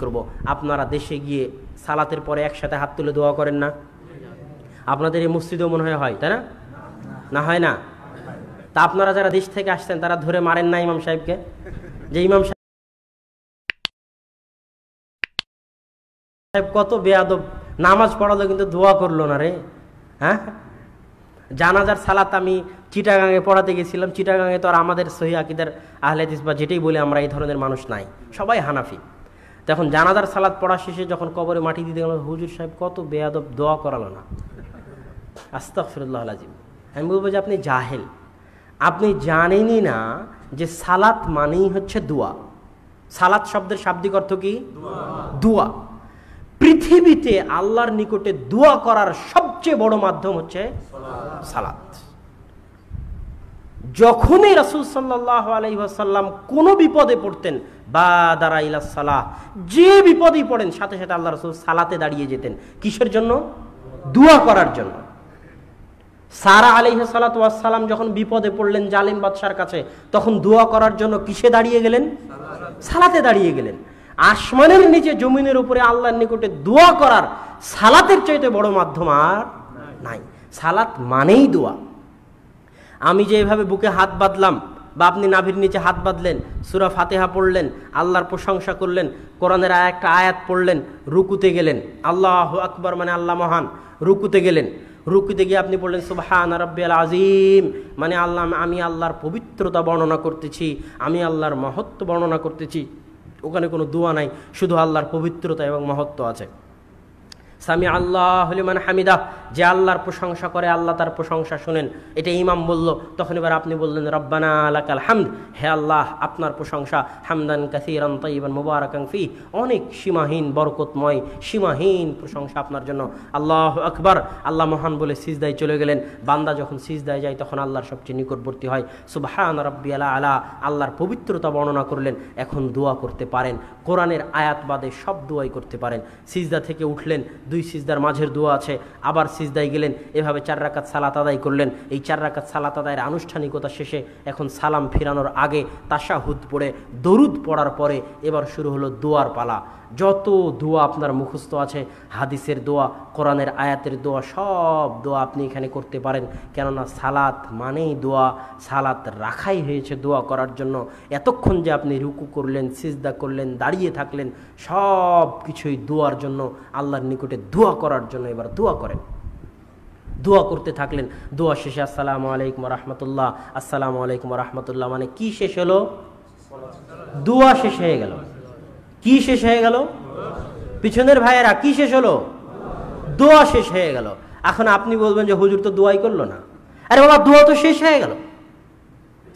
করব। আপনারা দেশে গিয়ে সালাতের পরে একসাথে হাত তুলে দোয়া করেন না আপনাদের এই মসজিদেও মনে হয় হয় তাই না না হয় না তা আপনারা যারা দেশ থেকে আসছেন তারা ধরে মারেন না ইমাম সাহেবকে যে ইমাম সাহেব কত বেয়াদ নামাজ পড়ালো কিন্তু দোয়া করলো না রে হ্যাঁ জানাজার সালাত আমি চিটাগাঙে পড়াতে গেছিলাম চিটাগাঙে তো আর আমাদের সহি আকিদার আহলেদিস বা যেটাই বলে আমরা এই ধরনের মানুষ নাই সবাই হানাফি তখন জানাজার সালাদ পড়া শেষে যখন কবরে মাটি দিতে গেল হুজুর সাহেব কত বেয়াদব দোয়া করালো না আস্তাক ফিরুল্লাহ আলাজিম আমি বলবো যে আপনি জাহেল আপনি জানেনই না যে সালাত মানেই হচ্ছে দোয়া সালাত শব্দের শাব্দিক অর্থ কি দোয়া পৃথিবীতে আল্লাহর নিকটে দোয়া করার সবচেয়ে বড় মাধ্যম হচ্ছে সালাত যখনই রাসুল সাল্লাহ আলহিহাসাল্লাম কোনো বিপদে পড়তেন বা দারা ইলা সালাহ যে বিপদেই পড়েন সাথে সাথে আল্লাহ রসুল সালাতে দাঁড়িয়ে যেতেন কিসের জন্য দোয়া করার জন্য সারা আলিহাসালাম যখন বিপদে পড়লেন জালিম বাদশার কাছে তখন দোয়া করার জন্য কিসে দাঁড়িয়ে গেলেন সালাতে দাঁড়িয়ে গেলেন আসমানের নিচে জমিনের উপরে আল্লাহর নিকটে দোয়া করার সালাতের চাইতে বড় মাধ্যম আর নাই সালাত মানেই দোয়া আমি যে এভাবে বুকে হাত বাঁধলাম বা আপনি নাভির নিচে হাত বাঁধলেন সুরা ফাতেহা পড়লেন আল্লাহর প্রশংসা করলেন কোরআনের একটা আয়াত পড়লেন রুকুতে গেলেন আল্লাহ আকবর মানে আল্লাহ মহান রুকুতে গেলেন রুকুতে গিয়ে আপনি বললেন সুবাহান রব্বিয়াল আজিম মানে আল্লাহ আমি আল্লাহর পবিত্রতা বর্ণনা করতেছি আমি আল্লাহর মহত্ব বর্ণনা করতেছি ওখানে কোনো দোয়া নাই শুধু আল্লাহর পবিত্রতা এবং মহত্ব আছে সামি আল্লাহ হামিদা যে আল্লাহর প্রশংসা করে আল্লাহ তার প্রশংসা শুনেন এটা ইমাম বলল তখন এবার আপনি বললেন রব্বানা আলাকাল হামদ হে আল্লাহ আপনার প্রশংসা হামদান কাসিরান তৈবান মুবারাকাং ফি অনেক সীমাহীন বরকতময় সীমাহীন প্রশংসা আপনার জন্য আল্লাহ আকবার আল্লাহ মহান বলে সিজদায় চলে গেলেন বান্দা যখন সিজদায় যায় তখন আল্লাহর সবচেয়ে নিকটবর্তী হয় সুবহান রব্বি আলা আলা আল্লাহর পবিত্রতা বর্ণনা করলেন এখন দোয়া করতে পারেন কোরআনের আয়াত বাদে সব দোয়াই করতে পারেন সিজদা থেকে উঠলেন দুই সিজদার মাঝের দোয়া আছে আবার সিজদায় গেলেন এভাবে চার রাকাত সালাত আদায় করলেন এই চার রাকাত সালাত আদায়ের আনুষ্ঠানিকতা শেষে এখন সালাম ফিরানোর আগে তাশাহুদ পড়ে দরুদ পড়ার পরে এবার শুরু হলো দোয়ার পালা যত দোয়া আপনার মুখস্থ আছে হাদিসের দোয়া কোরআনের আয়াতের দোয়া সব দোয়া আপনি এখানে করতে পারেন কেননা সালাত মানেই দোয়া সালাত রাখাই হয়েছে দোয়া করার জন্য এতক্ষণ যে আপনি রুকু করলেন সিজদা করলেন দাঁড়িয়ে থাকলেন সব কিছুই দোয়ার জন্য আল্লাহর নিকটে দোয়া করার জন্য এবার দোয়া করেন দোয়া করতে থাকলেন দোয়া শেষে আসসালামু আলাইকুম রহমতুল্লাহ আসসালামু আলাইকুম রহমতুল্লাহ মানে কি শেষ হলো দোয়া শেষ হয়ে গেল কি শেষ হয়ে গেল পিছনের ভাইয়েরা কি শেষ হলো দোয়া শেষ হয়ে গেল এখন আপনি বলবেন যে হুজুর তো দোয়াই করলো না আরে বাবা দোয়া তো শেষ হয়ে গেল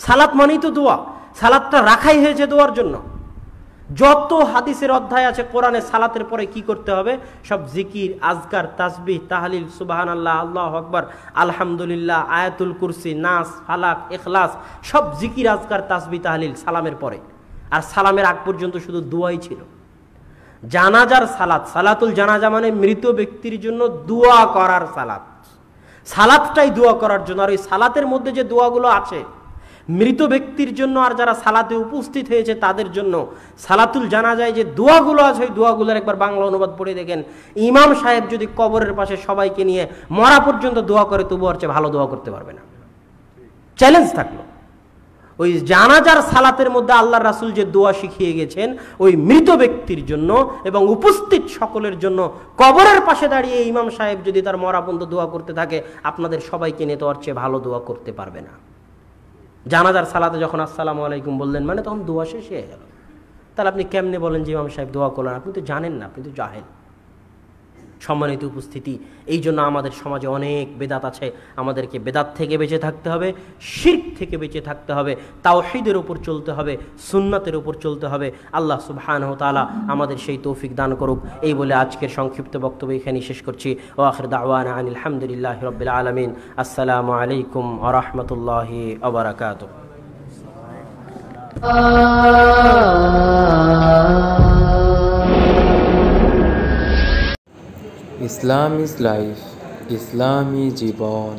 সালাত মানেই তো দোয়া সালাদটা রাখাই হয়েছে দোয়ার জন্য যত হাদিসের অধ্যায় আছে কোরআনে সালাতের পরে কি করতে হবে সব জিকির আজকার তাসবিহ তাহলিল সুবাহান আল্লাহ আল্লাহ আকবর আলহামদুলিল্লাহ আয়াতুল কুরসি নাস ফালাক এখলাস সব জিকির আজকার তাসবি তাহলিল সালামের পরে আর সালামের আগ পর্যন্ত শুধু দোয়াই ছিল জানাজার সালাত সালাতুল জানাজা মানে মৃত ব্যক্তির জন্য দোয়া করার সালাত সালাতটাই দোয়া করার জন্য আর ওই সালাতের মধ্যে যে দোয়াগুলো আছে মৃত ব্যক্তির জন্য আর যারা সালাতে উপস্থিত হয়েছে তাদের জন্য সালাতুল জানা যায় যে দোয়াগুলো আছে ওই দোয়াগুলোর একবার বাংলা অনুবাদ পড়ে দেখেন ইমাম সাহেব যদি কবরের পাশে সবাইকে নিয়ে মরা পর্যন্ত দোয়া করে তবু আর চেয়ে ভালো দোয়া করতে পারবে না চ্যালেঞ্জ থাকলো ওই জানাজার সালাতের মধ্যে আল্লাহ রাসুল যে দোয়া শিখিয়ে গেছেন ওই মৃত ব্যক্তির জন্য এবং উপস্থিত সকলের জন্য কবরের পাশে দাঁড়িয়ে ইমাম সাহেব যদি তার মরাপন্ত দোয়া করতে থাকে আপনাদের সবাইকে নিয়ে তো চেয়ে ভালো দোয়া করতে পারবে না জানাজার সালাতে যখন আসসালামু আলাইকুম বললেন মানে তখন দোয়া শেষ হয়ে গেল তাহলে আপনি কেমনে বলেন যে ইমাম সাহেব দোয়া করলেন আপনি তো জানেন না আপনি তো জাহেন সম্মানিত উপস্থিতি এই জন্য আমাদের সমাজে অনেক বেদাত আছে আমাদেরকে বেদাত থেকে বেঁচে থাকতে হবে শির্ক থেকে বেঁচে থাকতে হবে তাওহিদের ওপর চলতে হবে সুন্নাতের ওপর চলতে হবে আল্লাহ সুবহানহ তালা আমাদের সেই তৌফিক দান করুক এই বলে আজকের সংক্ষিপ্ত বক্তব্য এখানে শেষ করছি ও আখর দাওয়ান আলহামদুলিল্লাহ রবিল আলমিন আসসালামু আলাইকুম আরহামতুল্লাহ আবরাকাত ইসলাম ইজ লাইফ ইসলামী জীবন